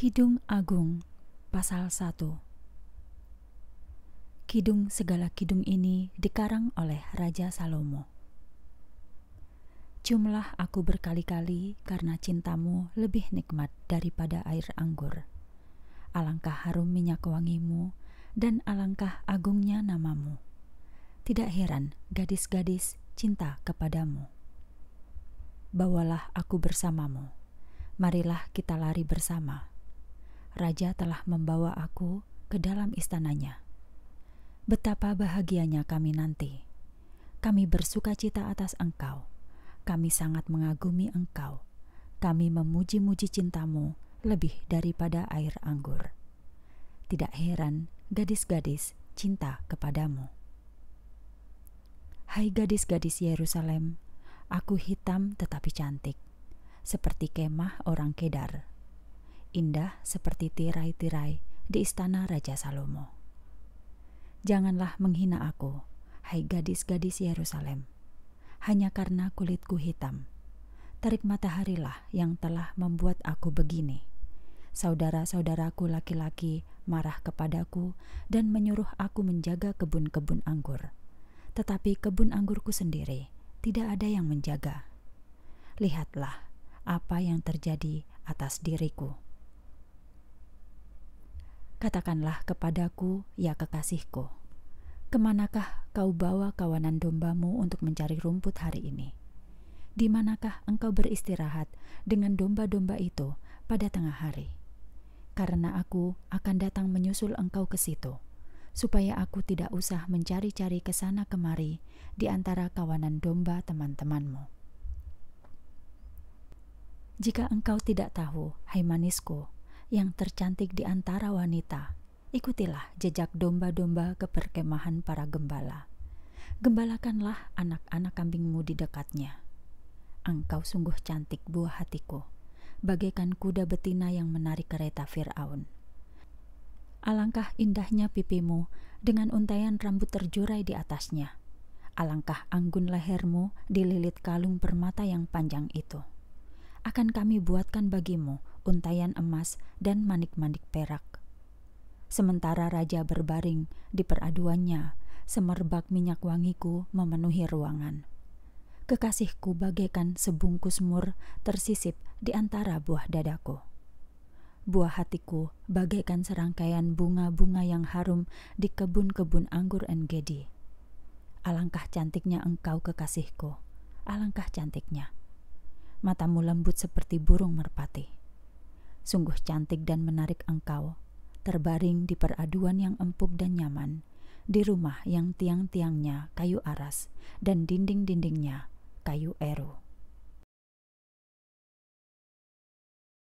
Kidung Agung pasal 1 Kidung segala kidung ini dikarang oleh Raja Salomo Jumlah aku berkali-kali karena cintamu lebih nikmat daripada air anggur Alangkah harum minyak wangimu dan alangkah agungnya namamu Tidak heran gadis-gadis cinta kepadamu Bawalah aku bersamamu Marilah kita lari bersama raja telah membawa aku ke dalam istananya. Betapa bahagianya kami nanti. Kami bersuka cita atas Engkau. Kami sangat mengagumi Engkau. Kami memuji-muji cintamu lebih daripada air anggur. Tidak heran, gadis-gadis cinta kepadamu. Hai gadis-gadis Yerusalem, aku hitam tetapi cantik, seperti kemah orang Kedar indah seperti tirai-tirai di istana Raja Salomo. Janganlah menghina aku, hai gadis-gadis Yerusalem, hanya karena kulitku hitam. Tarik mataharilah yang telah membuat aku begini. Saudara-saudaraku laki-laki marah kepadaku dan menyuruh aku menjaga kebun-kebun anggur. Tetapi kebun anggurku sendiri tidak ada yang menjaga. Lihatlah apa yang terjadi atas diriku. Katakanlah kepadaku, ya kekasihku, kemanakah kau bawa kawanan dombamu untuk mencari rumput hari ini? Di manakah engkau beristirahat dengan domba-domba itu pada tengah hari? Karena aku akan datang menyusul engkau ke situ, supaya aku tidak usah mencari-cari ke sana kemari di antara kawanan domba teman-temanmu. Jika engkau tidak tahu, hai manisku, yang tercantik di antara wanita. Ikutilah jejak domba-domba ke perkemahan para gembala. Gembalakanlah anak-anak kambingmu di dekatnya. Engkau sungguh cantik buah hatiku, bagaikan kuda betina yang menarik kereta Fir'aun. Alangkah indahnya pipimu dengan untaian rambut terjurai di atasnya. Alangkah anggun lehermu dililit kalung permata yang panjang itu. Akan kami buatkan bagimu untayan emas, dan manik-manik perak. Sementara raja berbaring di peraduannya, semerbak minyak wangiku memenuhi ruangan. Kekasihku bagaikan sebungkus mur tersisip di antara buah dadaku. Buah hatiku bagaikan serangkaian bunga-bunga yang harum di kebun-kebun anggur Engedi. Alangkah cantiknya engkau kekasihku, alangkah cantiknya. Matamu lembut seperti burung merpati. Sungguh cantik dan menarik engkau, terbaring di peraduan yang empuk dan nyaman, di rumah yang tiang-tiangnya kayu aras dan dinding-dindingnya kayu eru.